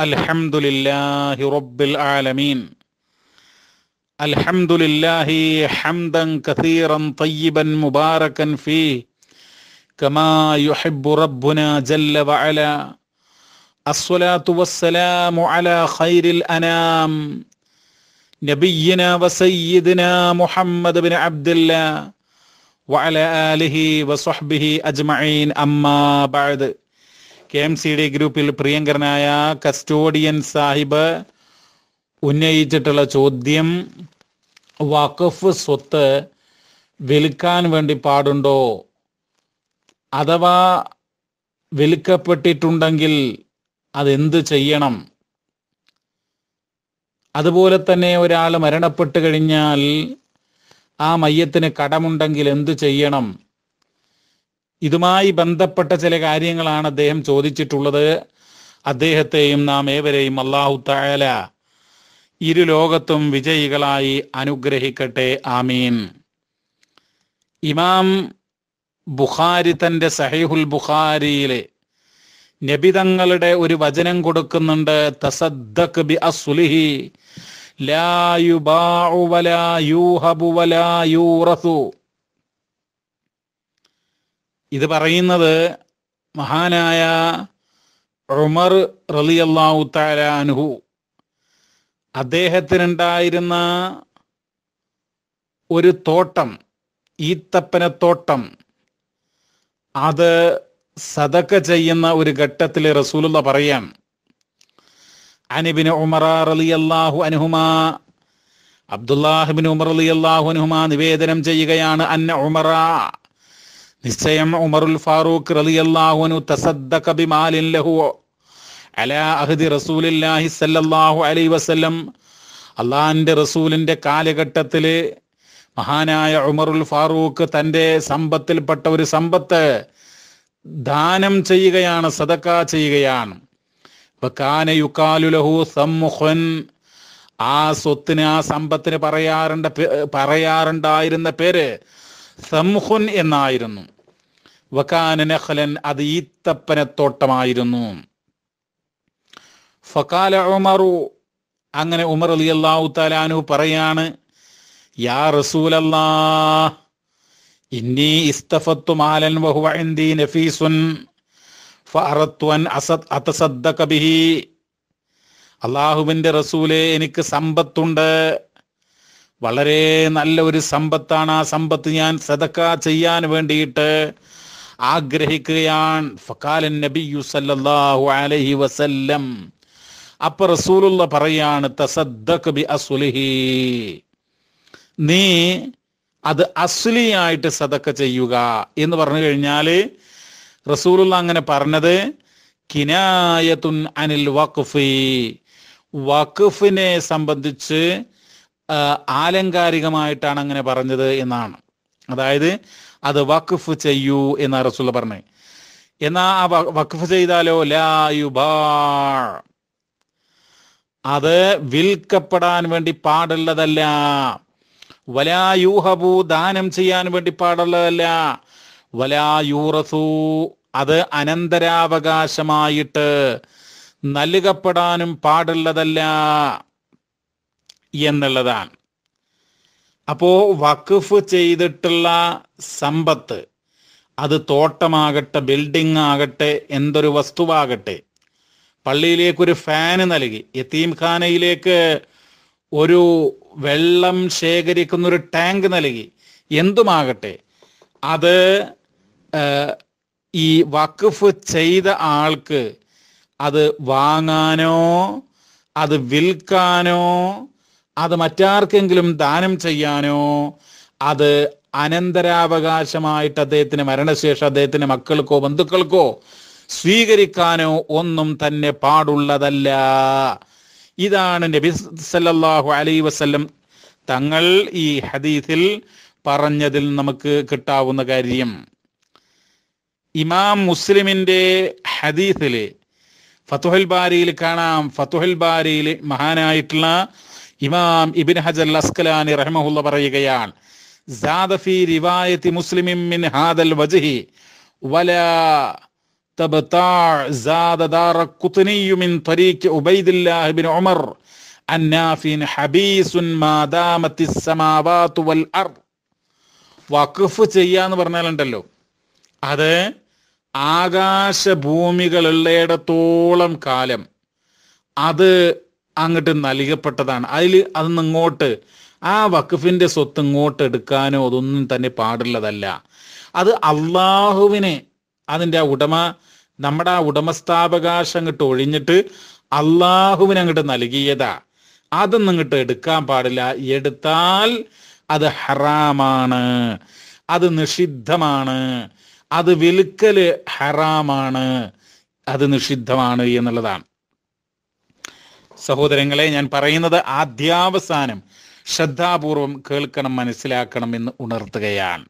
الحمد لله رب العالمين الحمد لله حمدا كثيرا طيبا مباركا فيه كما يحب ربنا جل وعلا الصلاه والسلام على خير الانام نبينا وسيدنا محمد بن عبد الله وعلى اله وصحبه اجمعين اما بعد K M C D ഗ്രൂപ്പിൽ പ്രിയങ്കരനായ custodian Sahib ഉന്നയിച്ചിട്ടുള്ള ചോദ്യം വഖഫ് സ്വത്ത് വിൽക്കാൻ വേണ്ടി പാടുണ്ടോ അഥവാ വിൽക്കപ്പെട്ടിട്ടുണ്ടെങ്കിൽ അതെന്ത് ചെയ്യണം അതുപോലെ തന്നെ ഒരാൾ മരണപ്പെട്ട് കഴിഞ്ഞാൽ ആ മയ്യത്തിന് കടമുണ്ടെങ്കിൽ എന്തു ചെയ്യണം ഇതുമായി ബന്ധപ്പെട്ട ചില കാര്യങ്ങളാണ് അദ്ദേഹം ചോദിച്ചിട്ടുള്ളത് അദ്ദേഹത്തെയും നാം ഏവരെയും അള്ളാഹു തായാല ഇരു ലോകത്തും വിജയികളായി അനുഗ്രഹിക്കട്ടെ ആമീൻ ഇമാം ബുഖാരി തൻ്റെ സഹീഹുൽ ബുഖാരിയിലെ നബിതങ്ങളുടെ ഒരു വചനം കൊടുക്കുന്നുണ്ട് തസദ്ദക് ബി അസ്ലിഹി ലാ യുബാഉ വലാ യൂഹബു വലാ യൂറസു ഇത് പറയുന്നത് മഹാനായ ഉമർ അള്ളാഹു താലാനുഹു അദ്ദേഹത്തിനുണ്ടായിരുന്ന ഒരു തോട്ടം ഈത്തപ്പനത്തോട്ടം അത് സദക്ക ചെയ്യുന്ന ഒരു ഘട്ടത്തിൽ റസൂലുള്ള പറയാം അനിബിന് ഉമർ അലി അള്ളാഹു അനുഹുമാ അബ്ദുല്ലാഹിബിൻ ഉമർ അലി അള്ളാഹു അനുഹുമാ നിവേദനം ചെയ്യുകയാണ് അന്ന ഉമറ നിശ്ചയം ഉമറുൽ ഫാറൂഖ് റളിയല്ലാഹുനു തസദ്ദഖ ബിമാലിൻ ലഹു അലാ അഹ്ദി റസൂലില്ലാഹി സല്ലല്ലാഹു അലൈഹി വസല്ലം അള്ളാഹിൻ്റെ റസൂലിൻ്റെ കാലഘട്ടത്തിൽ മഹാനായ ഉമറുൽ ഫാറൂഖ് തൻ്റെ സമ്പത്തിൽപ്പെട്ട ഒരു സമ്പത്ത് ദാനം ചെയ്യുകയാണ് സദക്ക ചെയ്യുകയാണ് ആ സ്വത്തിന് ആ സമ്പത്തിന് പറയാറുണ്ട് പറയാറുണ്ടായിരുന്ന പേര് സംഹുൻ എന്നായിരുന്നു വക്കാനനഹലൻ അത് തോട്ടമായിരുന്നു ഫക്കാല ഉമറു അങ്ങനെ ഉമർ അലി അള്ളാഹു താലാനു പറയാണ് യാ റസൂലല്ലാ ഇന്നി ഇസ്തഫത്തു മാലൻ വഹുവ നഫീസുൻ അസദ് ബിഹി അള്ളാഹുവിൻ്റെ റസൂലെ എനിക്ക് സമ്പത്തുണ്ട് വളരെ നല്ല ഒരു സമ്പത്താണ് ആ സമ്പത്ത് ഞാൻ സദക്ക ചെയ്യാൻ വേണ്ടിയിട്ട് ആഗ്രഹിക്കുകയാണ് ഫക്കാലൻ നബിയു സല്ലല്ലാഹു അലൈഹി വസല്ലം അപ്പൊ റസൂലുള്ള പറയാണ് ബി നീ അത് അസുലിയായിട്ട് സദക്ക ചെയ്യുക എന്ന് പറഞ്ഞു കഴിഞ്ഞാൽ റസൂലുള്ള അങ്ങനെ പറഞ്ഞത് കിനായത്തുൻ അനിൽ വഖഫ് വഖഫിനെ സംബന്ധിച്ച് ആലങ്കാരികമായിട്ടാണ് അങ്ങനെ പറഞ്ഞത് എന്നാണ് അതായത് അത് വഖഫ് ചെയ്യൂ എന്ന് റസൂല പറഞ്ഞേ എന്നാ ആ വഖഫ് ചെയ്താലോ ലായുബാ അത് വിൽക്കപ്പെടാൻ വേണ്ടി പാടുള്ളതല്ല വലായൂഹബു ദാനം ചെയ്യാൻ വേണ്ടി പാടുള്ളതല്ല വലായൂറസു അത് അനന്തരാവകാശമായിട്ട് നൽകപ്പെടാനും പാടുള്ളതല്ല എന്നുള്ളതാണ് അപ്പോ വഖഫ് ചെയ്തിട്ടുള്ള സമ്പത്ത് അത് തോട്ടമാകട്ടെ ബിൽഡിംഗ് ആകട്ടെ എന്തൊരു വസ്തുവാകട്ടെ ഒരു ഫാന് നൽകി യത്തീംഖാനയിലേക്ക് ഒരു വെള്ളം ശേഖരിക്കുന്ന ഒരു ടാങ്ക് നൽകി എന്തുമാകട്ടെ അത് ഈ വഖഫ് ചെയ്ത ആൾക്ക് അത് വാങ്ങാനോ അത് വിൽക്കാനോ അത് മറ്റാർക്കെങ്കിലും ദാനം ചെയ്യാനോ അത് അനന്തരാവകാശമായിട്ട് അദ്ദേഹത്തിന് മരണശേഷം അദ്ദേഹത്തിന് മക്കൾക്കോ ബന്ധുക്കൾക്കോ സ്വീകരിക്കാനോ ഒന്നും തന്നെ പാടുള്ളതല്ല ഇതാണ് നബി സല്ലാഹു അലൈ വസ്ല്ലം തങ്ങൾ ഈ ഹദീസിൽ പറഞ്ഞതിൽ നമുക്ക് കിട്ടാവുന്ന കാര്യം ഇമാം മുസ്ലിമിന്റെ ഹദീസില് ഫതുഹൽ ബാരിയിൽ കാണാം ഫതുഹൽ ബാരിയിൽ മഹാനായിട്ടുള്ള ഇമാം ഇബിൻ ഹജൽ അസ്കലാനി റഹ്മഹുല്ല പറയുകയാണ് ഫി റിവായത്തി മുസ്ലിമിൻ മിൻ ഹാദൽ വഖഫ് ചെയ്യാന്ന് പറഞ്ഞാലുണ്ടല്ലോ അത് ആകാശഭൂമികളുള്ളയിടത്തോളം കാലം അത് അങ്ങോട്ട് നൽകപ്പെട്ടതാണ് അതിൽ അതൊന്ന് ഇങ്ങോട്ട് ആ വഖഫിന്റെ സ്വത്ത് ഇങ്ങോട്ട് എടുക്കാനോ അതൊന്നും തന്നെ പാടുള്ളതല്ല അത് അള്ളാഹുവിനെ അതിൻ്റെ ആ ഉടമ നമ്മുടെ ആ ഉടമസ്ഥാവകാശം അങ്ങോട്ട് ഒഴിഞ്ഞിട്ട് അള്ളാഹുവിനെ അങ്ങോട്ട് നൽകിയതാ അതൊന്നും ഇങ്ങോട്ട് എടുക്കാൻ പാടില്ല എടുത്താൽ അത് ഹറാമാണ് അത് നിഷിദ്ധമാണ് അത് വിൽക്കല് ഹറാമാണ് അത് നിഷിദ്ധമാണ് എന്നുള്ളതാണ് സഹോദരങ്ങളെ ഞാൻ പറയുന്നത് ആദ്യാവസാനം ശ്രദ്ധാപൂർവം കേൾക്കണം മനസ്സിലാക്കണം എന്ന് ഉണർത്തുകയാണ്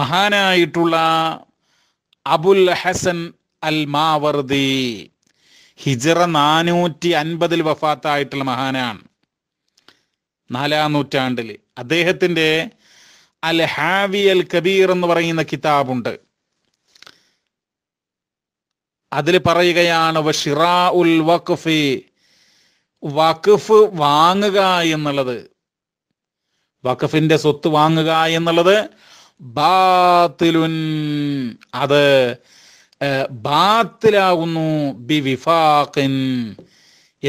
മഹാനായിട്ടുള്ള അബുൽ ഹസൻ അൽ മാവർദി ഹിജറ നാനൂറ്റി അൻപതിൽ വഫാത്തായിട്ടുള്ള മഹാനാണ് നാലാം നൂറ്റാണ്ടിൽ അദ്ദേഹത്തിൻ്റെ അൽ ഹാവി അൽ കബീർ എന്ന് പറയുന്ന കിതാബുണ്ട് അതിൽ പറയുകയാണ് ഉൽ വഖഫി വഖഫ് വാങ്ങുക എന്നുള്ളത് വഖഫിന്റെ സ്വത്ത് വാങ്ങുക എന്നുള്ളത് ബാത്തിലുൻ അത് ബാത്തിലാകുന്നു ബി വിഫാഖിൻ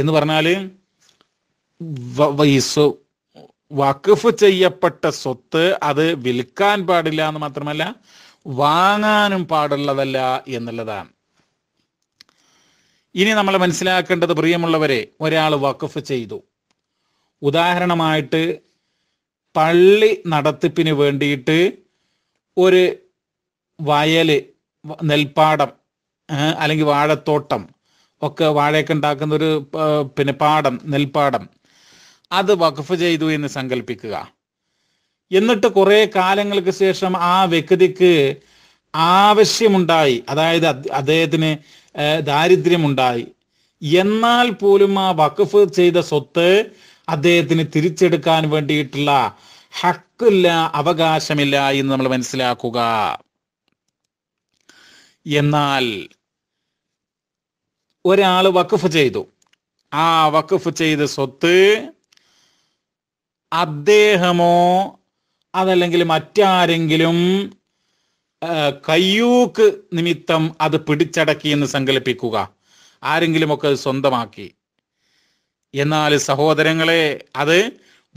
എന്ന് പറഞ്ഞാൽ വഖഫ് ചെയ്യപ്പെട്ട സ്വത്ത് അത് വിൽക്കാൻ പാടില്ല എന്ന് മാത്രമല്ല വാങ്ങാനും പാടുള്ളതല്ല എന്നുള്ളതാണ് ഇനി നമ്മൾ മനസ്സിലാക്കേണ്ടത് പ്രിയമുള്ളവരെ ഒരാൾ വഖഫ് ചെയ്തു ഉദാഹരണമായിട്ട് പള്ളി നടത്തിപ്പിന് വേണ്ടിയിട്ട് ഒരു വയൽ നെൽപ്പാടം അല്ലെങ്കിൽ വാഴത്തോട്ടം ഒക്കെ വാഴയൊക്കെ ഉണ്ടാക്കുന്ന ഒരു പിന്നെ പാടം നെൽപ്പാടം അത് വഖഫ് ചെയ്തു എന്ന് സങ്കല്പിക്കുക എന്നിട്ട് കുറേ കാലങ്ങൾക്ക് ശേഷം ആ വ്യക്തിക്ക് ആവശ്യമുണ്ടായി അതായത് അദ്ദേഹത്തിന് ദാരിദ്ര്യമുണ്ടായി എന്നാൽ പോലും ആ വഖഫ് ചെയ്ത സ്വത്ത് അദ്ദേഹത്തിന് തിരിച്ചെടുക്കാൻ വേണ്ടിയിട്ടുള്ള ഹക്കില്ല അവകാശമില്ല എന്ന് നമ്മൾ മനസ്സിലാക്കുക എന്നാൽ ഒരാൾ വഖഫ് ചെയ്തു ആ വഖഫ് ചെയ്ത സ്വത്ത് അദ്ദേഹമോ അതല്ലെങ്കിൽ മറ്റാരെങ്കിലും കയ്യൂക്ക് നിമിത്തം അത് പിടിച്ചടക്കി എന്ന് സങ്കല്പിക്കുക ആരെങ്കിലുമൊക്കെ അത് സ്വന്തമാക്കി എന്നാൽ സഹോദരങ്ങളെ അത്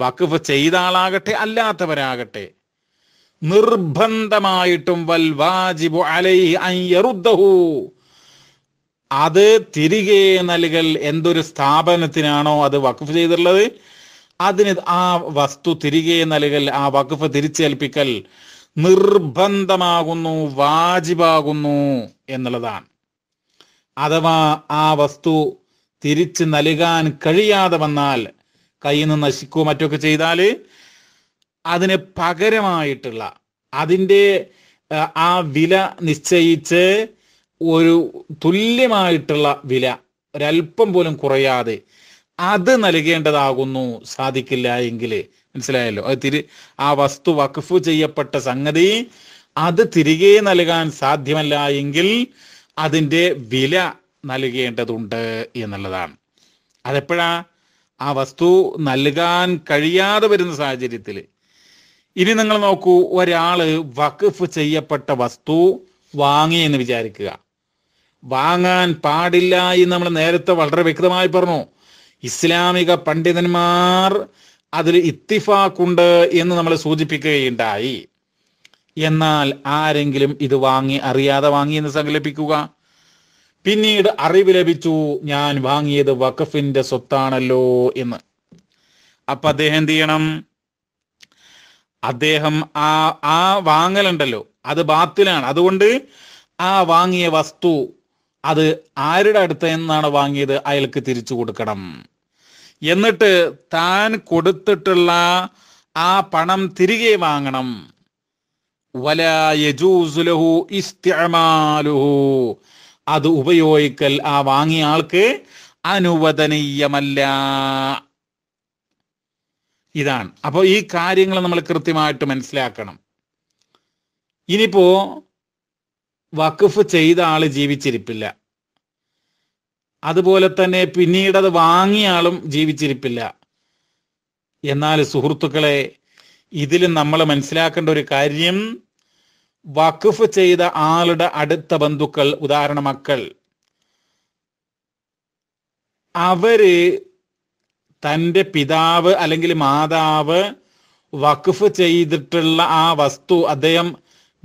വഖഫ് ചെയ്ത ആളാകട്ടെ അല്ലാത്തവരാകട്ടെ നിർബന്ധമായിട്ടും വൽ വാജിബു അലൈഹു അത് തിരികെ നൽകൽ എന്തൊരു സ്ഥാപനത്തിനാണോ അത് വഖഫ് ചെയ്തിട്ടുള്ളത് അതിന് ആ വസ്തു തിരികെ നൽകൽ ആ വഖഫ് തിരിച്ചേൽപ്പിക്കൽ നിർബന്ധമാകുന്നു വാജിബാകുന്നു എന്നുള്ളതാണ് അഥവാ ആ വസ്തു തിരിച്ചു നൽകാൻ കഴിയാതെ വന്നാൽ കയ്യിൽ നിന്ന് നശിക്കുകയോ മറ്റൊക്കെ ചെയ്താൽ അതിന് പകരമായിട്ടുള്ള അതിൻ്റെ ആ വില നിശ്ചയിച്ച് ഒരു തുല്യമായിട്ടുള്ള വില ഒരല്പം പോലും കുറയാതെ അത് നൽകേണ്ടതാകുന്നു സാധിക്കില്ല എങ്കിൽ മനസ്സിലായല്ലോ അത് തിരി ആ വസ്തു വഖഫ് ചെയ്യപ്പെട്ട സംഗതി അത് തിരികെ നൽകാൻ സാധ്യമല്ല എങ്കിൽ അതിൻ്റെ വില നൽകേണ്ടതുണ്ട് എന്നുള്ളതാണ് അതെപ്പോഴാ ആ വസ്തു നൽകാൻ കഴിയാതെ വരുന്ന സാഹചര്യത്തിൽ ഇനി നിങ്ങൾ നോക്കൂ ഒരാൾ വഖഫ് ചെയ്യപ്പെട്ട വസ്തു വാങ്ങി എന്ന് വിചാരിക്കുക വാങ്ങാൻ പാടില്ല എന്ന് നമ്മൾ നേരത്തെ വളരെ വ്യക്തമായി പറഞ്ഞു ഇസ്ലാമിക പണ്ഡിതന്മാർ അതിൽ ഇത്തിഫാക്കുണ്ട് എന്ന് നമ്മൾ സൂചിപ്പിക്കുകയുണ്ടായി എന്നാൽ ആരെങ്കിലും ഇത് വാങ്ങി അറിയാതെ വാങ്ങി എന്ന് സങ്കല്പിക്കുക പിന്നീട് അറിവ് ലഭിച്ചു ഞാൻ വാങ്ങിയത് വഖഫിന്റെ സ്വത്താണല്ലോ എന്ന് അപ്പൊ അദ്ദേഹം എന്ത് ചെയ്യണം അദ്ദേഹം ആ ആ വാങ്ങലുണ്ടല്ലോ അത് ബാത്തിലാണ് അതുകൊണ്ട് ആ വാങ്ങിയ വസ്തു അത് ആരുടെ അടുത്ത് നിന്നാണ് വാങ്ങിയത് അയാൾക്ക് തിരിച്ചു കൊടുക്കണം എന്നിട്ട് താൻ കൊടുത്തിട്ടുള്ള ആ പണം തിരികെ വാങ്ങണം അത് ഉപയോഗിക്കൽ ആ വാങ്ങിയ ആൾക്ക് അനുവദനീയമല്ല ഇതാണ് അപ്പോൾ ഈ കാര്യങ്ങൾ നമ്മൾ കൃത്യമായിട്ട് മനസ്സിലാക്കണം ഇനിയിപ്പോ വഖഫ് ചെയ്ത ആള് ജീവിച്ചിരിപ്പില്ല അതുപോലെ തന്നെ പിന്നീടത് അത് ആളും ജീവിച്ചിരിപ്പില്ല എന്നാൽ സുഹൃത്തുക്കളെ ഇതിൽ നമ്മൾ മനസ്സിലാക്കേണ്ട ഒരു കാര്യം വഖഫ് ചെയ്ത ആളുടെ അടുത്ത ബന്ധുക്കൾ ഉദാഹരണ മക്കൾ അവര് തൻ്റെ പിതാവ് അല്ലെങ്കിൽ മാതാവ് വഖഫ് ചെയ്തിട്ടുള്ള ആ വസ്തു അദ്ദേഹം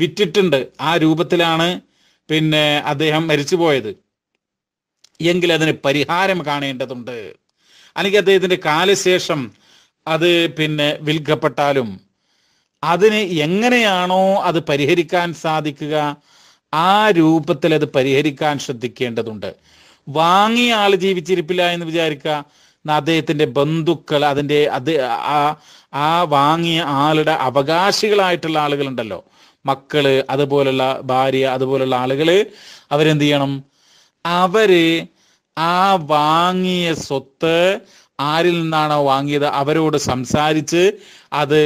വിറ്റിട്ടുണ്ട് ആ രൂപത്തിലാണ് പിന്നെ അദ്ദേഹം മരിച്ചുപോയത് എങ്കിൽ അതിന് പരിഹാരം കാണേണ്ടതുണ്ട് അല്ലെങ്കിൽ അദ്ദേഹത്തിൻ്റെ കാലശേഷം അത് പിന്നെ വിൽക്കപ്പെട്ടാലും അതിന് എങ്ങനെയാണോ അത് പരിഹരിക്കാൻ സാധിക്കുക ആ രൂപത്തിൽ അത് പരിഹരിക്കാൻ ശ്രദ്ധിക്കേണ്ടതുണ്ട് വാങ്ങിയ ആൾ ജീവിച്ചിരിപ്പില്ല എന്ന് വിചാരിക്കുക അദ്ദേഹത്തിൻ്റെ ബന്ധുക്കൾ അതിൻ്റെ അത് ആ ആ വാങ്ങിയ ആളുടെ അവകാശികളായിട്ടുള്ള ആളുകളുണ്ടല്ലോ മക്കള് അതുപോലുള്ള ഭാര്യ അതുപോലുള്ള ആളുകൾ അവരെന്ത് ചെയ്യണം അവര് ആ വാങ്ങിയ സ്വത്ത് ആരിൽ നിന്നാണോ വാങ്ങിയത് അവരോട് സംസാരിച്ച് അത്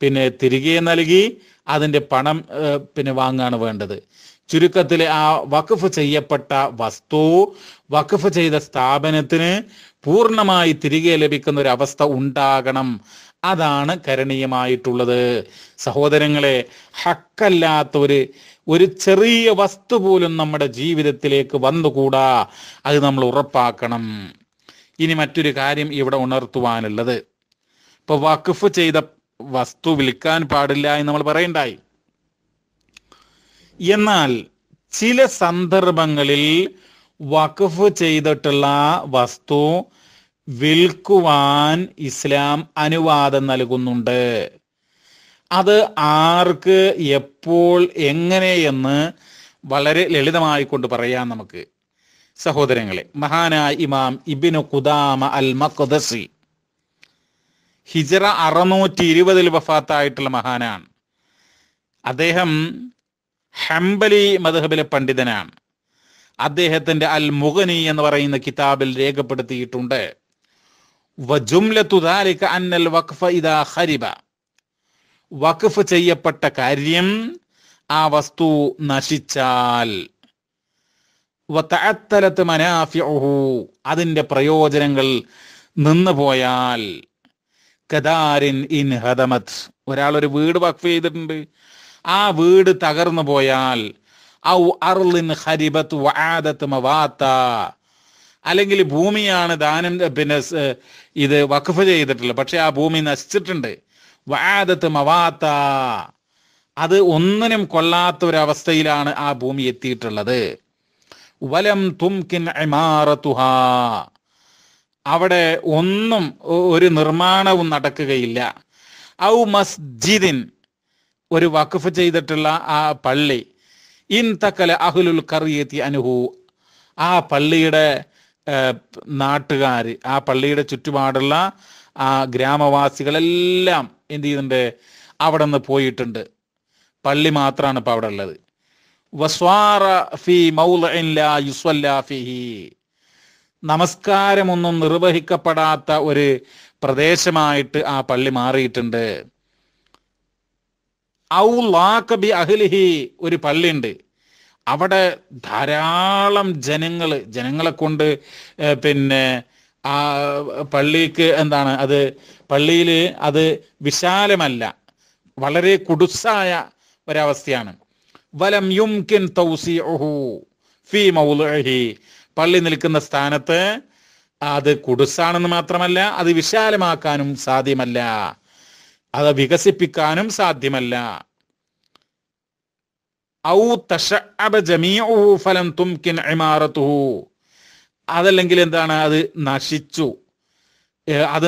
പിന്നെ തിരികെ നൽകി അതിൻ്റെ പണം പിന്നെ വാങ്ങാണ് വേണ്ടത് ചുരുക്കത്തിൽ ആ വഖഫ് ചെയ്യപ്പെട്ട വസ്തു വഖഫ് ചെയ്ത സ്ഥാപനത്തിന് പൂർണ്ണമായി തിരികെ ലഭിക്കുന്ന ഒരു അവസ്ഥ ഉണ്ടാകണം അതാണ് കരണീയമായിട്ടുള്ളത് സഹോദരങ്ങളെ ഹക്കല്ലാത്ത ഒരു ഒരു ചെറിയ വസ്തു പോലും നമ്മുടെ ജീവിതത്തിലേക്ക് വന്നുകൂടാ അത് നമ്മൾ ഉറപ്പാക്കണം ഇനി മറ്റൊരു കാര്യം ഇവിടെ ഉണർത്തുവാനുള്ളത് ഇപ്പൊ വഖഫ് ചെയ്ത വസ്തു വിൽക്കാൻ പാടില്ല എന്ന് നമ്മൾ പറയണ്ടായി എന്നാൽ ചില സന്ദർഭങ്ങളിൽ വഖഫ് ചെയ്തിട്ടുള്ള വസ്തു വിൽക്കുവാൻ ഇസ്ലാം അനുവാദം നൽകുന്നുണ്ട് അത് ആർക്ക് എപ്പോൾ എങ്ങനെയെന്ന് വളരെ ലളിതമായി കൊണ്ട് പറയാം നമുക്ക് സഹോദരങ്ങളെ മഹാനായ ഇമാം ഇബിനു കുദാമ അൽ മഖദസി ഹിജറ അറുന്നൂറ്റി ഇരുപതിൽ വഫാത്തായിട്ടുള്ള മഹാനാണ് അദ്ദേഹം ഹംബലി മധബിലെ പണ്ഡിതനാണ് അദ്ദേഹത്തിന്റെ അൽ മുഗനി എന്ന് പറയുന്ന കിതാബിൽ രേഖപ്പെടുത്തിയിട്ടുണ്ട് അന്നൽ വഖഫ ഇദാ ഖരിബ വഖഫ് ചെയ്യപ്പെട്ട കാര്യം ആ വസ്തു നശിച്ചാൽ അതിന്റെ പ്രയോജനങ്ങൾ നിന്നു പോയാൽ കദാരിൻ ഇൻ ഹദമത് ഒരാൾ ഒരു വീട് വഖഫ് ചെയ്തിട്ടുണ്ട് ആ വീട് തകർന്നു പോയാൽ ഔ അർലിൻ ഹരിബത്ത് മവാത്ത അല്ലെങ്കിൽ ഭൂമിയാണ് ദാനം പിന്നെ ഇത് വഖഫ് ചെയ്തിട്ടുള്ളത് പക്ഷെ ആ ഭൂമി നശിച്ചിട്ടുണ്ട് വാദത്ത് മവാത്ത അത് ഒന്നിനും കൊള്ളാത്ത ഒരവസ്ഥയിലാണ് ആ ഭൂമി എത്തിയിട്ടുള്ളത് വലം തുംകിൻ അവിടെ ഒന്നും ഒരു നിർമ്മാണവും നടക്കുകയില്ല ഔ മസ്ജിദിൻ ഒരു വഖഫ് ചെയ്തിട്ടുള്ള ആ പള്ളി ഇൻ തക്കല അഹുലുൽ കറിയെത്തി അനുഹു ആ പള്ളിയുടെ നാട്ടുകാർ ആ പള്ളിയുടെ ചുറ്റുപാടുള്ള ആ ഗ്രാമവാസികളെല്ലാം എന്ത് ചെയ്യുന്നുണ്ട് അവിടെ നിന്ന് പോയിട്ടുണ്ട് പള്ളി മാത്രമാണ് ഇപ്പം അവിടെ ഉള്ളത് നമസ്കാരമൊന്നും നിർവഹിക്കപ്പെടാത്ത ഒരു പ്രദേശമായിട്ട് ആ പള്ളി മാറിയിട്ടുണ്ട് ഔ ബി അഹ്ലിഹി ഒരു പള്ളിയുണ്ട് അവിടെ ധാരാളം ജനങ്ങൾ ജനങ്ങളെ കൊണ്ട് പിന്നെ ആ പള്ളിക്ക് എന്താണ് അത് പള്ളിയിൽ അത് വിശാലമല്ല വളരെ കുടുസായ ഒരവസ്ഥയാണ് വലം യുംകിൻ തൗസി ഓഹു ഫി മൗലഹി പള്ളി നിൽക്കുന്ന സ്ഥാനത്ത് അത് കുടുസാണെന്ന് മാത്രമല്ല അത് വിശാലമാക്കാനും സാധ്യമല്ല അത് വികസിപ്പിക്കാനും സാധ്യമല്ല അതല്ലെങ്കിൽ എന്താണ് അത് നശിച്ചു അത്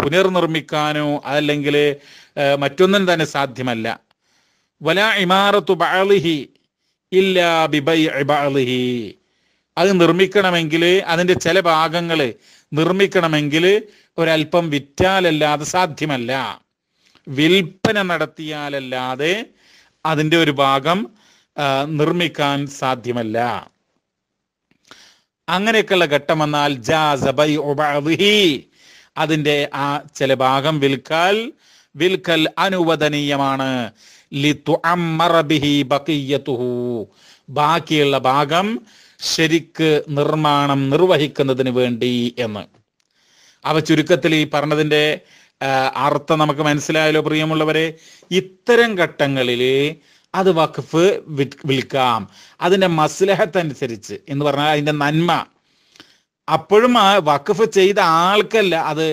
പുനർനിർമ്മിക്കാനോ അതല്ലെങ്കിൽ മറ്റൊന്നും തന്നെ സാധ്യമല്ല വല ഇമാറത്തു ബാളിഹി ഇല്ലാ ബിബൈഹി അത് നിർമ്മിക്കണമെങ്കിൽ അതിൻ്റെ ചില ഭാഗങ്ങൾ നിർമ്മിക്കണമെങ്കിൽ ഒരല്പം വിറ്റാലല്ലാതെ സാധ്യമല്ല വിൽപ്പന നടത്തിയാലല്ലാതെ അതിൻ്റെ ഒരു ഭാഗം നിർമ്മിക്കാൻ സാധ്യമല്ല അങ്ങനെയൊക്കെയുള്ള ഘട്ടം വന്നാൽ അതിന്റെ ആ ചില ഭാഗം വിൽക്കാൽ വിൽക്കൽ അനുവദനീയമാണ് ബാക്കിയുള്ള ഭാഗം ശരിക്ക് നിർമ്മാണം നിർവഹിക്കുന്നതിന് വേണ്ടി എന്ന് അവ ചുരുക്കത്തിൽ ഈ പറഞ്ഞതിന്റെ അർത്ഥം നമുക്ക് മനസ്സിലായാലോ പ്രിയമുള്ളവരെ ഇത്തരം ഘട്ടങ്ങളിൽ അത് വഖഫ് വിൽക്കാം അതിൻ്റെ മസ്ലഹത്ത് അനുസരിച്ച് എന്ന് പറഞ്ഞാൽ അതിൻ്റെ നന്മ അപ്പോഴും ആ വഖഫ് ചെയ്ത ആൾക്കല്ല അത്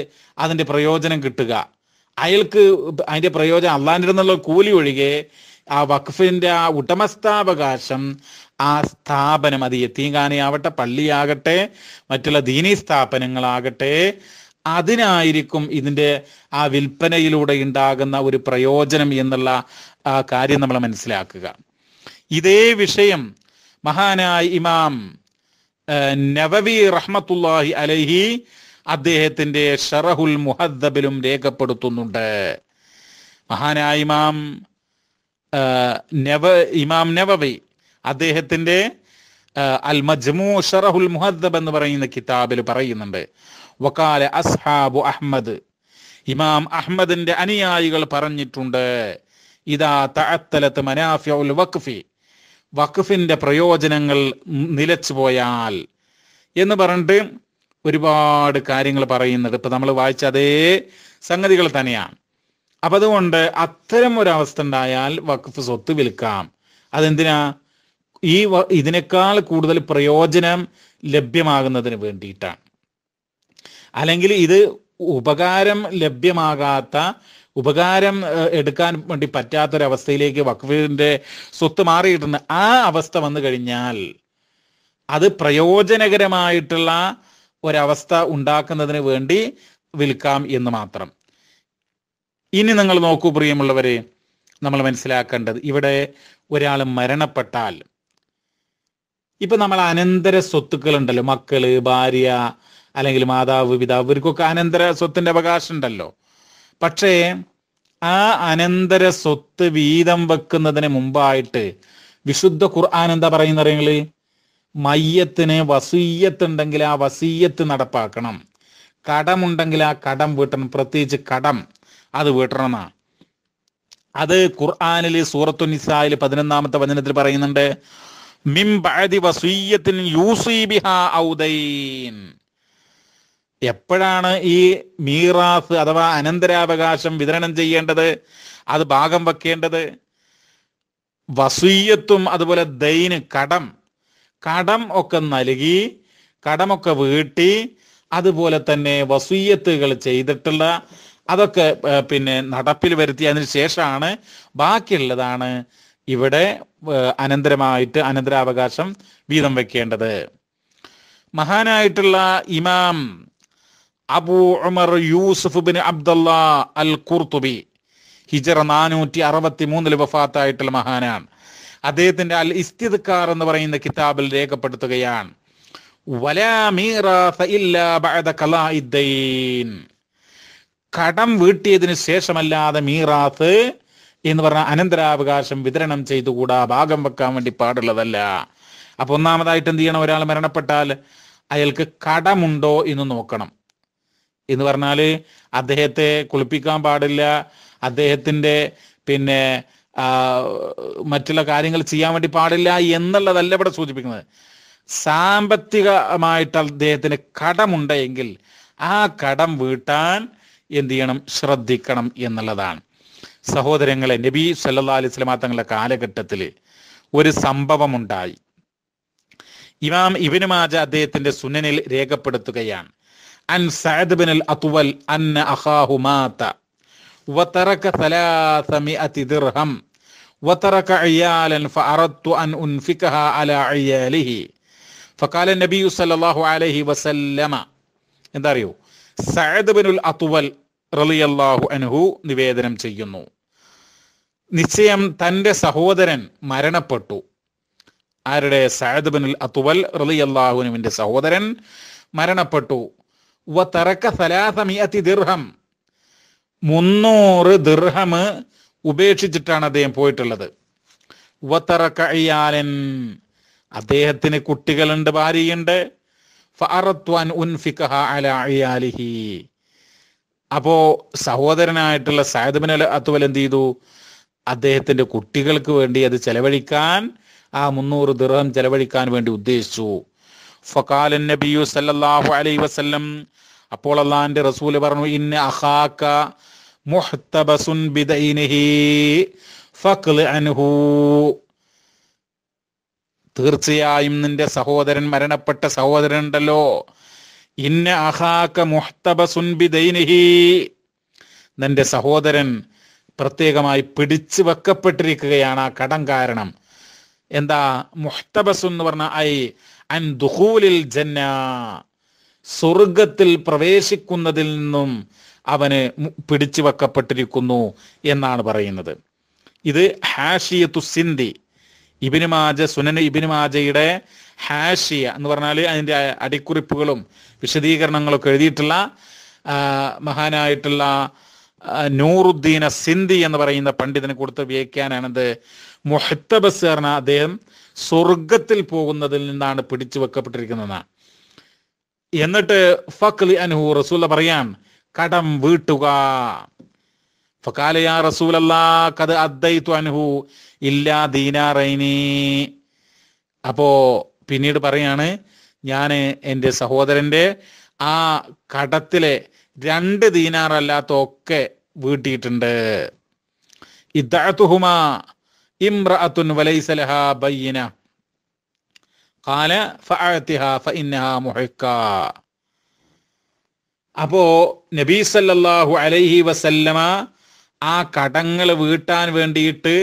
അതിൻ്റെ പ്രയോജനം കിട്ടുക അയാൾക്ക് അതിൻ്റെ പ്രയോജനം അള്ളാൻ്റെ നിന്നുള്ള കൂലി ഒഴികെ ആ വഖഫിൻ്റെ ആ ഉടമസ്ഥാവകാശം ആ സ്ഥാപനം അത് എത്തീങ്കാനയാവട്ടെ പള്ളിയാകട്ടെ മറ്റുള്ള ദീനീ സ്ഥാപനങ്ങളാകട്ടെ അതിനായിരിക്കും ഇതിൻ്റെ ആ വിൽപ്പനയിലൂടെ ഉണ്ടാകുന്ന ഒരു പ്രയോജനം എന്നുള്ള ആ കാര്യം നമ്മൾ മനസ്സിലാക്കുക ഇതേ വിഷയം മഹാനായ ഇമാം നവവി റഹ്മത്തുല്ലാഹി അലഹി അദ്ദേഹത്തിന്റെ ഷറഹുൽ മുഹദ്ദബിലും രേഖപ്പെടുത്തുന്നുണ്ട് മഹാനായ ഇമാം നവ ഇമാം നവവി അദ്ദേഹത്തിന്റെ അൽ മജ്മു ഷറഹുൽ മുഹദ്ദബ് എന്ന് പറയുന്ന കിതാബിൽ പറയുന്നുണ്ട് വക്കാല അസ്ഹാബു അഹ്മദ് ഇമാം അഹ്മദിന്റെ അനുയായികൾ പറഞ്ഞിട്ടുണ്ട് ഇതാ തഅത്തലത്ത് മനാഫിയ ഉൽ വഖഫി വഖഫിന്റെ പ്രയോജനങ്ങൾ നിലച്ചു പോയാൽ എന്ന് പറഞ്ഞിട്ട് ഒരുപാട് കാര്യങ്ങൾ പറയുന്നുണ്ട് ഇപ്പൊ നമ്മൾ വായിച്ച അതേ സംഗതികൾ തന്നെയാണ് അപ്പൊ അതുകൊണ്ട് അത്തരം ഒരവസ്ഥ ഉണ്ടായാൽ വഖഫ് സ്വത്ത് വിൽക്കാം അതെന്തിനാ ഈ ഇതിനേക്കാൾ കൂടുതൽ പ്രയോജനം ലഭ്യമാകുന്നതിന് വേണ്ടിയിട്ടാണ് അല്ലെങ്കിൽ ഇത് ഉപകാരം ലഭ്യമാകാത്ത ഉപകാരം എടുക്കാൻ വേണ്ടി പറ്റാത്തൊരവസ്ഥയിലേക്ക് വഖഫിന്റെ സ്വത്ത് മാറിയിട്ടുണ്ട് ആ അവസ്ഥ വന്നു കഴിഞ്ഞാൽ അത് പ്രയോജനകരമായിട്ടുള്ള ഒരവസ്ഥ ഉണ്ടാക്കുന്നതിന് വേണ്ടി വിൽക്കാം എന്ന് മാത്രം ഇനി നിങ്ങൾ നോക്കൂ പ്രിയമുള്ളവരെ നമ്മൾ മനസ്സിലാക്കേണ്ടത് ഇവിടെ ഒരാൾ മരണപ്പെട്ടാൽ ഇപ്പൊ നമ്മൾ അനന്തര സ്വത്തുക്കൾ ഉണ്ടല്ലോ മക്കള് ഭാര്യ അല്ലെങ്കിൽ മാതാവ് പിതാവ് ഇവർക്കൊക്കെ അനന്തര സ്വത്തിന്റെ അവകാശം ഉണ്ടല്ലോ പക്ഷേ ആ അനന്തര സ്വത്ത് വീതം വെക്കുന്നതിന് മുമ്പായിട്ട് വിശുദ്ധ ഖുർആൻ എന്താ പറയുന്ന അറിയങ്ങള് വസീയത്ത് ഉണ്ടെങ്കിൽ ആ വസീയത്ത് നടപ്പാക്കണം കടമുണ്ടെങ്കിൽ ആ കടം വീട്ടണം പ്രത്യേകിച്ച് കടം അത് വീട്ടണം അത് ഖുർആാനിൽ സൂറത്തു നിസായിൽ പതിനൊന്നാമത്തെ വചനത്തിൽ പറയുന്നുണ്ട് മിം ബഅദി വസീയത്തിൻ യൂസീബിഹ ഔദൈൻ എപ്പോഴാണ് ഈ മീറാസ് അഥവാ അനന്തരാവകാശം വിതരണം ചെയ്യേണ്ടത് അത് ഭാഗം വെക്കേണ്ടത് വസൂയത്വം അതുപോലെ ദൈന് കടം കടം ഒക്കെ നൽകി കടമൊക്കെ വീട്ടി അതുപോലെ തന്നെ വസൂയത്തുകൾ ചെയ്തിട്ടുള്ള അതൊക്കെ പിന്നെ നടപ്പിൽ വരുത്തി അതിന് ശേഷമാണ് ബാക്കിയുള്ളതാണ് ഇവിടെ അനന്തരമായിട്ട് അനന്തരാവകാശം വീതം വെക്കേണ്ടത് മഹാനായിട്ടുള്ള ഇമാം Abu Umar Yusuf bin Abdullah al Qurtubi ഹിജറ നാനൂറ്റി അറുപത്തി മൂന്നിൽ വഫാത്തായിട്ടുള്ള മഹാനാണ് അദ്ദേഹത്തിന്റെ അൽ ഇസ്തിദ്ക്കാർ എന്ന് പറയുന്ന കിതാബിൽ രേഖപ്പെടുത്തുകയാണ് കടം വീട്ടിയതിനു ശേഷമല്ലാതെ മീറാത്ത് എന്ന് പറഞ്ഞ അനന്തരാവകാശം വിതരണം ചെയ്തുകൂടാ ഭാഗം വെക്കാൻ വേണ്ടി പാടുള്ളതല്ല അപ്പൊ ഒന്നാമതായിട്ട് എന്ത് ചെയ്യണം ഒരാൾ മരണപ്പെട്ടാൽ അയാൾക്ക് കടമുണ്ടോ എന്ന് നോക്കണം എന്ന് പറഞ്ഞാൽ അദ്ദേഹത്തെ കുളിപ്പിക്കാൻ പാടില്ല അദ്ദേഹത്തിൻ്റെ പിന്നെ മറ്റുള്ള കാര്യങ്ങൾ ചെയ്യാൻ വേണ്ടി പാടില്ല എന്നുള്ളതല്ല ഇവിടെ സൂചിപ്പിക്കുന്നത് സാമ്പത്തികമായിട്ട് അദ്ദേഹത്തിന് കടമുണ്ട് എങ്കിൽ ആ കടം വീട്ടാൻ എന്ത് ചെയ്യണം ശ്രദ്ധിക്കണം എന്നുള്ളതാണ് സഹോദരങ്ങളെ നബി സല്ലാ അലൈഹി സ്വലാ തങ്ങളുടെ കാലഘട്ടത്തിൽ ഒരു സംഭവമുണ്ടായി ഇമാം ഇബിന് മാജ അദ്ദേഹത്തിന്റെ സുന്നനിൽ രേഖപ്പെടുത്തുകയാണ് നിവേദനം ചെയ്യുന്നു നിശ്ചയം തന്റെ സഹോദരൻ മരണപ്പെട്ടു ആരുടെ സഹദ് ബിൻ അതുവൽ റലി അള്ളാഹുനുവിന്റെ സഹോദരൻ മരണപ്പെട്ടു ദിർഹം മുന്നൂറ് ദിർഹം ഉപേക്ഷിച്ചിട്ടാണ് അദ്ദേഹം പോയിട്ടുള്ളത് വ അദ്ദേഹത്തിന് കുട്ടികളുണ്ട് ഭാര്യയുണ്ട് അല അയാലിഹി അപ്പോ സഹോദരനായിട്ടുള്ള സായദബിൻ അൽ അത്തുവൽ എന്ത് ചെയ്തു അദ്ദേഹത്തിന്റെ കുട്ടികൾക്ക് വേണ്ടി അത് ചെലവഴിക്കാൻ ആ മുന്നൂറ് ദിർഹം ചെലവഴിക്കാൻ വേണ്ടി ഉദ്ദേശിച്ചു ഫക്കാലൻ നബിയു സല്ലല്ലാഹു അലൈ വസല്ലം അപ്പോൾ അള്ളാഹിന്റെ റസൂൽ പറഞ്ഞു ഇന്ന അഹാക്ക മുഹ്തബസുൻ ബിദൈനിഹി ഫഖ്ല അൻഹു തീർച്ചയായും നിന്റെ സഹോദരൻ മരണപ്പെട്ട സഹോദരൻ ഉണ്ടല്ലോ ഇന്ന അഹാക്ക മുഹ്തബസുൻ ബിദൈനിഹി നിന്റെ സഹോദരൻ പ്രത്യേകമായി പിടിച്ചു വെക്കപ്പെട്ടിരിക്കുകയാണ് ആ കടം കാരണം എന്താ മുഹ്തബസ് എന്ന് പറഞ്ഞ ഐ അൻദുഹൂലിൽ ജന്ന സ്വർഗത്തിൽ പ്രവേശിക്കുന്നതിൽ നിന്നും അവന് പിടിച്ചു വെക്കപ്പെട്ടിരിക്കുന്നു എന്നാണ് പറയുന്നത് ഇത് ഹാഷിയത്തു സിന്ധി ഇബിന് മാജ സുനന് ഇബിന് മാജയുടെ ഹാഷിയ എന്ന് പറഞ്ഞാൽ അതിൻ്റെ അടിക്കുറിപ്പുകളും വിശദീകരണങ്ങളൊക്കെ എഴുതിയിട്ടുള്ള മഹാനായിട്ടുള്ള നൂറുദ്ദീന സിന്ധി എന്ന് പറയുന്ന പണ്ഡിതന് കൊടുത്ത വ്യാഖ്യാനാണിത് മുഹത്തബസ് എന്ന അദ്ദേഹം സ്വർഗത്തിൽ പോകുന്നതിൽ നിന്നാണ് പിടിച്ചു വെക്കപ്പെട്ടിരിക്കുന്നത് എന്നിട്ട് ഫക്ലി അനുഹു റസൂല പറയാൻ കടം വീട്ടുക ഫക്കാലയാ റസൂലല്ലാ കത് അദ്ദൈത്തു അനുഹു ഇല്ലാ ദീനാറൈനി അപ്പോ പിന്നീട് പറയാണ് ഞാൻ എൻ്റെ സഹോദരൻ്റെ ആ കടത്തിലെ രണ്ട് ദീനാർ അല്ലാത്ത ഒക്കെ വീട്ടിയിട്ടുണ്ട് ഇദ്ദഅതുഹുമ ഇംറഅത്തുൻ വലൈസലഹ ബയ്യന ഖാല ഫഅഅതിഹ ഫഇന്നഹ മുഹിക്ക അപ്പോ നബി സല്ലല്ലാഹു അലൈഹി വസല്ലമ ആ കടങ്ങൾ വീട്ടാൻ വേണ്ടിയിട്ട്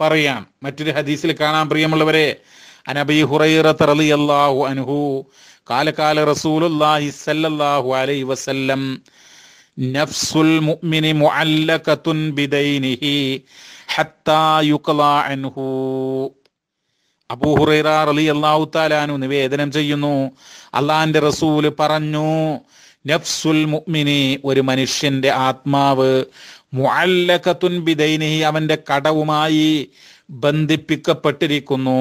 പറയാം മറ്റൊരു ഹദീസിൽ കാണാൻ പ്രിയമുള്ളവരെ അനബി ഹുറൈറ റളിയല്ലാഹു അൻഹു കാലകാല റസൂലുല്ലാഹി സല്ലല്ലാഹു അലൈഹി വസല്ലം നഫ്സുൽ മുഅ്മിനി മുഅല്ലഖത്തുൻ ബിദൈനിഹി ഹത്താ യുഖ്ലാ അൻഹു അബൂ ഹുറൈറ റളിയല്ലാഹു തആലാനു നിവേദനം ചെയ്യുന്നു അള്ളാഹിന്റെ റസൂൽ പറഞ്ഞു നഫ്സുൽ മുഅ്മിനി ഒരു മനുഷ്യന്റെ ആത്മാവ് മുഅല്ലഖത്തുൻ ബിദൈനിഹി അവന്റെ കടവുമായി ബന്ധിപ്പിക്കപ്പെട്ടിരിക്കുന്നു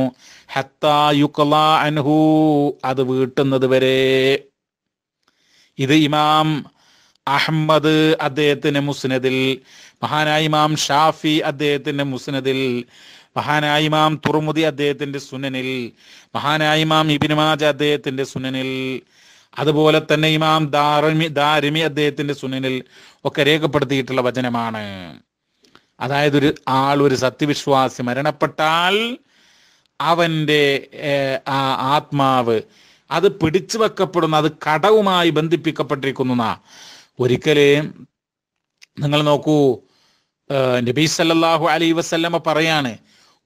ഹത്തായുക്ല അൻഹു അത് വീട്ടുന്നത് വരെ ഇത് ഇമാം അഹമ്മദ് അദ്ദേഹത്തിന്റെ മുസ്നദിൽ മഹാനായ ഇമാം ഷാഫി അദ്ദേഹത്തിന്റെ മുസ്നദിൽ മഹാനായ ഇമാം തുറമുദി അദ്ദേഹത്തിന്റെ സുനനിൽ മഹാനായ ഇമാം ഇബിനുമാജ അദ്ദേഹത്തിന്റെ സുനനിൽ അതുപോലെ തന്നെ ഇമാം ദാരമി ദാരിമി അദ്ദേഹത്തിന്റെ സുനനിൽ ഒക്കെ രേഖപ്പെടുത്തിയിട്ടുള്ള വചനമാണ് അതായത് ഒരു ആൾ ഒരു സത്യവിശ്വാസി മരണപ്പെട്ടാൽ അവൻ്റെ ആ ആത്മാവ് അത് പിടിച്ചു വെക്കപ്പെടുന്ന അത് കടവുമായി ബന്ധിപ്പിക്കപ്പെട്ടിരിക്കുന്ന ഒരിക്കലേ നിങ്ങൾ നോക്കൂ നബി സല്ലാഹു അലൈ വസ്ല്ലമ പറയാണ്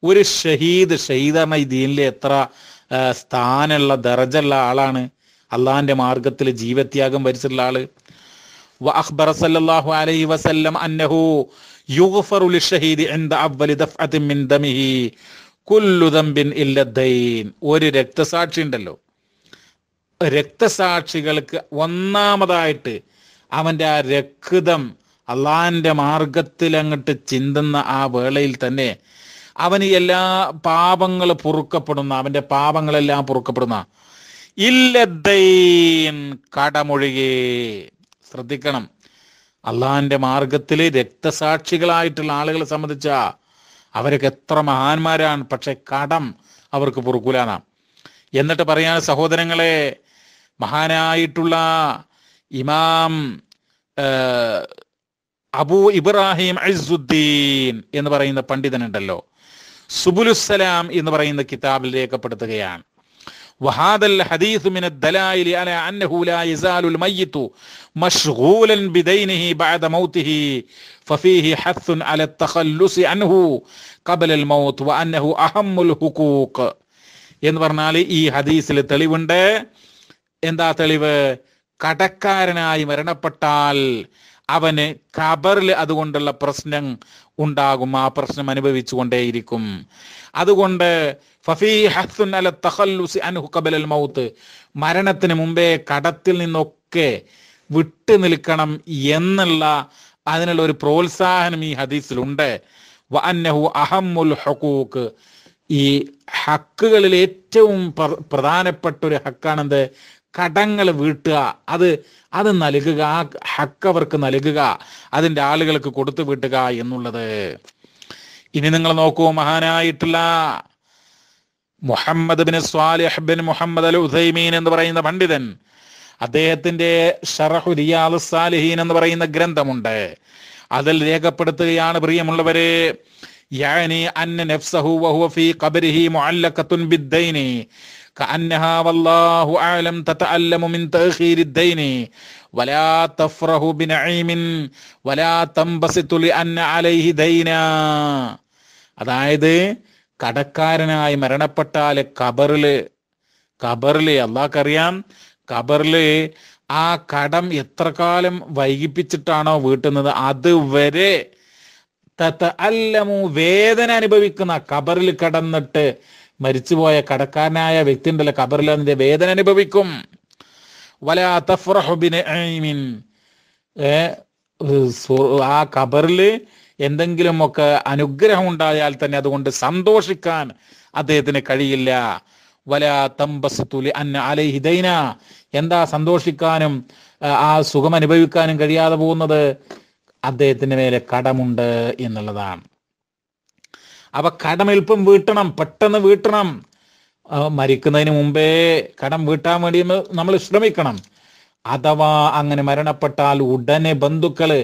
ഒരു ഷഹീദ് ഷഹീദ് ഈ ദീനിലെ എത്ര സ്ഥാനമുള്ള ദറജുള്ള ആളാണ് അള്ളാഹിന്റെ മാർഗത്തിൽ ജീവത്യാഗം വരിച്ചുള്ള ആള് അഖ്ബർ സല്ലാഹു അലൈ വസല്ലം അന്നഹു യുഗ്ഫറു ലിഷഹീദി എന്ത അവലി ദഫഅത്തിൻ മിൻ ദമിഹി കുല്ലു ദംബിൻ ഇല്ല ദൈൻ ഒരു രക്തസാക്ഷി ഉണ്ടല്ലോ രക്തസാക്ഷികൾക്ക് ഒന്നാമതായിട്ട് അവൻ്റെ ആ രക്തം അള്ളാഹിൻ്റെ മാർഗത്തിൽ അങ്ങോട്ട് ചിന്തുന്ന ആ വേളയിൽ തന്നെ അവന് എല്ലാ പാപങ്ങൾ പൊറുക്കപ്പെടുന്ന അവൻ്റെ പാപങ്ങളെല്ലാം പൊറുക്കപ്പെടുന്ന ഇല്ലദ്ദൈൻ കടമൊഴികെ ശ്രദ്ധിക്കണം അള്ളാഹിന്റെ മാർഗത്തിൽ രക്തസാക്ഷികളായിട്ടുള്ള ആളുകളെ സംബന്ധിച്ച അവരൊക്കെ എത്ര മഹാന്മാരാണ് പക്ഷെ കടം അവർക്ക് പൊറുക്കൂലാണ് എന്നിട്ട് പറയാൻ സഹോദരങ്ങളെ മഹാനായിട്ടുള്ള ഇമാം അബൂ ഇബ്രാഹിം അസുദ്ദീൻ എന്ന് പറയുന്ന പണ്ഡിതനുണ്ടല്ലോ സുബുലുസലാം എന്ന് പറയുന്ന കിതാബിൽ രേഖപ്പെടുത്തുകയാണ് وهذا الحديث من الدلائل على أنه لا يزال الميت مشغولا بدينه بعد موته ففيه حث على التخلص عنه قبل الموت وأنه أهم الحقوق എന്ന് പറഞ്ഞാൽ ഈ ഹദീസിൽ തെളിവുണ്ട് എന്താ തെളിവ് കടക്കാരനായി മരണപ്പെട്ടാൽ അവന് ഖബറിൽ അതുകൊണ്ടുള്ള പ്രശ്നം ഉണ്ടാകും ആ പ്രശ്നം അനുഭവിച്ചു കൊണ്ടേയിരിക്കും അതുകൊണ്ട് മരണത്തിന് മുമ്പേ കടത്തിൽ നിന്നൊക്കെ വിട്ടു നിൽക്കണം എന്നുള്ള അതിനുള്ള ഒരു പ്രോത്സാഹനം ഈ ഹദീസിലുണ്ട് അഹമ്മുൽ ഈ ഹക്കുകളിൽ ഏറ്റവും പ്രധാനപ്പെട്ട ഒരു ഹക്കാണെന്ത് കടങ്ങൾ വീട്ടുക അത് അത് നൽകുക ആ ഹക്ക് അവർക്ക് നൽകുക അതിൻ്റെ ആളുകൾക്ക് കൊടുത്തു വീട്ടുക എന്നുള്ളത് ഇനി നിങ്ങൾ നോക്കൂ മഹാനായിട്ടുള്ള Muhammad bin Salih bin Muhammad al Uthaymeen എന്ന് പറയുന്ന പണ്ഡിതൻ അദ്ദേഹത്തിന്റെ ഷറഹു റിയാൽ സാലിഹീൻ എന്ന് പറയുന്ന ഗ്രന്ഥമുണ്ട് അതിൽ രേഖപ്പെടുത്തുകയാണ് പ്രിയമുള്ളവരെ അതായത് കടക്കാരനായി മരണപ്പെട്ടാൽ കബറില് കബറില് അള്ളാഹ്ക്കറിയാം കബറില് ആ കടം എത്ര കാലം വൈകിപ്പിച്ചിട്ടാണോ വീട്ടുന്നത് അതുവരെ അല്ലമു വേദന അനുഭവിക്കുന്ന കബറിൽ കടന്നിട്ട് മരിച്ചുപോയ കടക്കാരനായ വ്യക്തി ഉണ്ടല്ലോ കബറിൽ അതിന്റെ വേദന അനുഭവിക്കും വല തഫ്രഹുബിൻ ആ കബറില് എന്തെങ്കിലുമൊക്കെ അനുഗ്രഹം ഉണ്ടായാൽ തന്നെ അതുകൊണ്ട് സന്തോഷിക്കാൻ അദ്ദേഹത്തിന് കഴിയില്ല വല തുലി അന്ന അലൈ എന്താ സന്തോഷിക്കാനും ആ സുഖം അനുഭവിക്കാനും കഴിയാതെ പോകുന്നത് അദ്ദേഹത്തിന് മേലെ കടമുണ്ട് എന്നുള്ളതാണ് അവ കടമെളുപ്പം വീട്ടണം പെട്ടെന്ന് വീട്ടണം മരിക്കുന്നതിന് മുമ്പേ കടം വീട്ടാൻ വേണ്ടി നമ്മൾ ശ്രമിക്കണം അഥവാ അങ്ങനെ മരണപ്പെട്ടാൽ ഉടനെ ബന്ധുക്കള്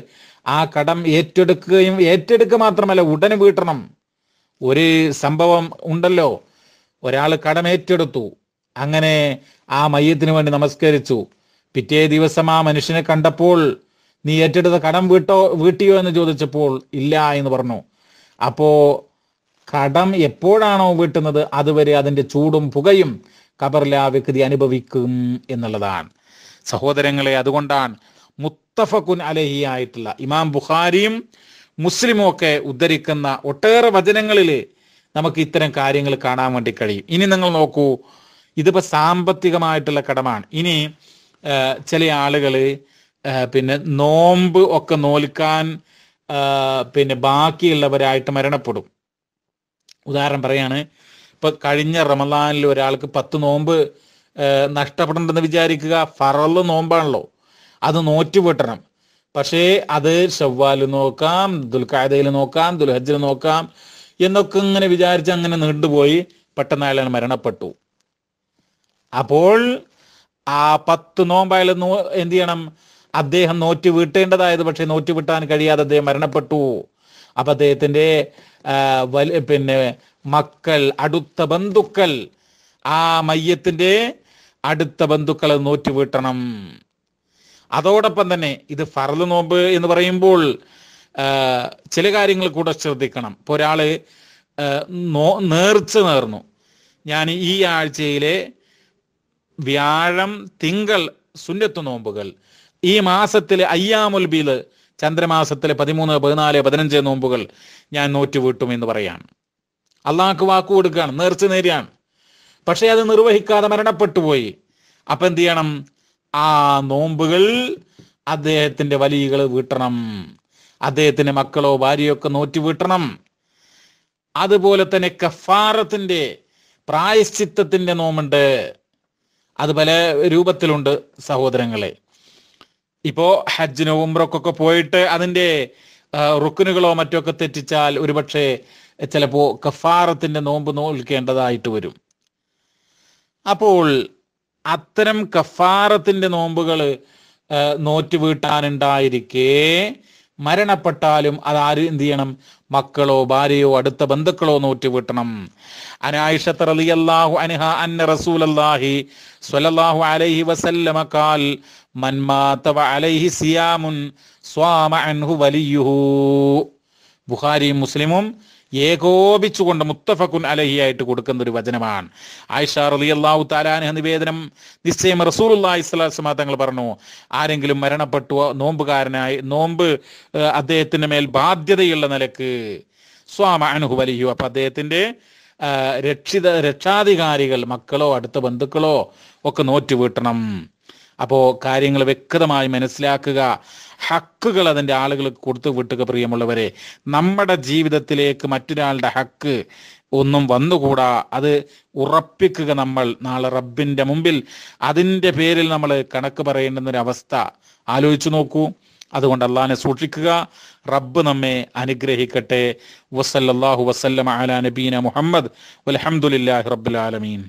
ആ കടം ഏറ്റെടുക്കുകയും ഏറ്റെടുക്കുക മാത്രമല്ല ഉടനെ വീട്ടണം ഒരു സംഭവം ഉണ്ടല്ലോ ഒരാൾ കടം ഏറ്റെടുത്തു അങ്ങനെ ആ മയ്യത്തിന് വേണ്ടി നമസ്കരിച്ചു പിറ്റേ ദിവസം ആ മനുഷ്യനെ കണ്ടപ്പോൾ നീ ഏറ്റെടുത്ത കടം വീട്ടോ വീട്ടിയോ എന്ന് ചോദിച്ചപ്പോൾ ഇല്ല എന്ന് പറഞ്ഞു അപ്പോ കടം എപ്പോഴാണോ വീട്ടുന്നത് അതുവരെ അതിന്റെ ചൂടും പുകയും കബറിലെ ആ വ്യക്തി അനുഭവിക്കും എന്നുള്ളതാണ് സഹോദരങ്ങളെ അതുകൊണ്ടാണ് മുത്തഫക്കുൻ അലഹി ആയിട്ടുള്ള ഇമാം ബുഖാരിയും മുസ്ലിമും ഒക്കെ ഉദ്ധരിക്കുന്ന ഒട്ടേറെ വചനങ്ങളിൽ നമുക്ക് ഇത്തരം കാര്യങ്ങൾ കാണാൻ വേണ്ടി കഴിയും ഇനി നിങ്ങൾ നോക്കൂ ഇതിപ്പോ സാമ്പത്തികമായിട്ടുള്ള കടമാണ് ഇനി ചില ആളുകൾ പിന്നെ നോമ്പ് ഒക്കെ നോൽക്കാൻ പിന്നെ ബാക്കിയുള്ളവരായിട്ട് മരണപ്പെടും ഉദാഹരണം പറയാണ് ഇപ്പൊ കഴിഞ്ഞ റമലാനിൽ ഒരാൾക്ക് പത്ത് നോമ്പ് നഷ്ടപ്പെടണ്ടെന്ന് വിചാരിക്കുക ഫറള് നോമ്പാണല്ലോ അത് നോറ്റ് വിട്ടണം പക്ഷേ അത് ഷവ്വാല് നോക്കാം ദുൽഖായതയിൽ നോക്കാം ദുൽഹജ്ജിൽ നോക്കാം എന്നൊക്കെ ഇങ്ങനെ വിചാരിച്ച് അങ്ങനെ നീണ്ടുപോയി പെട്ടെന്ന് മരണപ്പെട്ടു അപ്പോൾ ആ പത്ത് നോമ്പായാലും നോ എന്ത് ചെയ്യണം അദ്ദേഹം നോറ്റ് വീട്ടേണ്ടതായത് പക്ഷേ നോറ്റ് വിട്ടാൻ കഴിയാതെ അദ്ദേഹം മരണപ്പെട്ടു അപ്പം അദ്ദേഹത്തിൻ്റെ പിന്നെ മക്കൾ അടുത്ത ബന്ധുക്കൾ ആ മയ്യത്തിൻ്റെ അടുത്ത ബന്ധുക്കളെ നോറ്റ് വീട്ടണം അതോടൊപ്പം തന്നെ ഇത് ഫറദ് നോമ്പ് എന്ന് പറയുമ്പോൾ ചില കാര്യങ്ങൾ കൂടെ ശ്രദ്ധിക്കണം ഇപ്പൊ ഒരാള് നോ നേർച്ച നേർന്നു ഞാൻ ഈ ആഴ്ചയിലെ വ്യാഴം തിങ്കൾ സുന്നത്ത് നോമ്പുകൾ ഈ മാസത്തിലെ അയ്യാമുൽ ബീല് ചന്ദ്രമാസത്തിലെ പതിമൂന്ന് പതിനാല് പതിനഞ്ച് നോമ്പുകൾ ഞാൻ നോറ്റ് വീട്ടും എന്ന് പറയാണ് അള്ളാഹ്ക്ക് വാക്ക് കൊടുക്കുകയാണ് നേർച്ച് നേരിയാണ് പക്ഷേ അത് നിർവഹിക്കാതെ മരണപ്പെട്ടു പോയി അപ്പം എന്ത് ചെയ്യണം ആ നോമ്പുകൾ അദ്ദേഹത്തിന്റെ വലിയകൾ വീട്ടണം അദ്ദേഹത്തിന്റെ മക്കളോ ഭാര്യയോ ഒക്കെ നോറ്റി വീട്ടണം അതുപോലെ തന്നെ കഫാറത്തിന്റെ പ്രായശ്ചിത്തത്തിന്റെ നോമുണ്ട് അത് പല രൂപത്തിലുണ്ട് സഹോദരങ്ങളെ ഇപ്പോ ഹജ്ജ് ഉംറക്കൊക്കെ പോയിട്ട് അതിന്റെ റുക്കിനുകളോ മറ്റോ ഒക്കെ തെറ്റിച്ചാൽ ഒരുപക്ഷെ ചിലപ്പോ കഫാറത്തിന്റെ നോമ്പ് നോൽക്കേണ്ടതായിട്ട് വരും അപ്പോൾ അത്തരം കഫാറത്തിന്റെ നോമ്പുകൾ നോറ്റ് വീട്ടാനുണ്ടായിരിക്കെ മരണപ്പെട്ടാലും അത് ആര് എന്ത് ചെയ്യണം മക്കളോ ഭാര്യയോ അടുത്ത ബന്ധുക്കളോ നോറ്റ് വീട്ടണം അനായിഷത്ത് റളിയല്ലാഹു അൻഹ അന്ന റസൂലല്ലാഹി സ്വല്ലല്ലാഹു അലൈഹി വസല്ലമ ഖാൽ മൻ മാത സിയാമുൻ സ്വാമ അൻഹു വലിയുഹു ബുഖാരിയും മുസ്ലിമും ഏകോപിച്ചുകൊണ്ട് മുത്തഫക്കുൻ അലഹിയായിട്ട് കൊടുക്കുന്ന ഒരു വചനമാണ് ആയിഷ അലി അള്ളാഹു താലാനഹ നിവേദനം നിശ്ചയം റസൂൽ അള്ളാഹി തങ്ങൾ പറഞ്ഞു ആരെങ്കിലും മരണപ്പെട്ടു നോമ്പുകാരനായി നോമ്പ് അദ്ദേഹത്തിൻ്റെ മേൽ ബാധ്യതയുള്ള നിലക്ക് സ്വാമ അനുഹു വലിയു അപ്പൊ അദ്ദേഹത്തിൻ്റെ രക്ഷിത രക്ഷാധികാരികൾ മക്കളോ അടുത്ത ബന്ധുക്കളോ ഒക്കെ നോറ്റുവീട്ടണം അപ്പോൾ കാര്യങ്ങൾ വ്യക്തമായി മനസ്സിലാക്കുക ഹക്കുകൾ അതിൻ്റെ ആളുകൾക്ക് കൊടുത്തു വിട്ടുക പ്രിയമുള്ളവരെ നമ്മുടെ ജീവിതത്തിലേക്ക് മറ്റൊരാളുടെ ഹക്ക് ഒന്നും വന്നുകൂടാ അത് ഉറപ്പിക്കുക നമ്മൾ നാളെ റബ്ബിൻ്റെ മുമ്പിൽ അതിൻ്റെ പേരിൽ നമ്മൾ കണക്ക് പറയേണ്ടുന്നൊരവസ്ഥ ഒരു അവസ്ഥ ആലോചിച്ചു നോക്കൂ അതുകൊണ്ട് അള്ളാഹിനെ സൂക്ഷിക്കുക റബ്ബ് നമ്മെ അനുഗ്രഹിക്കട്ടെ വസല്ലാഹു വസല്ലം അല നബീന മുഹമ്മദ് അലഹമുല്ലാഹി റബ്ബുലാലമീൻ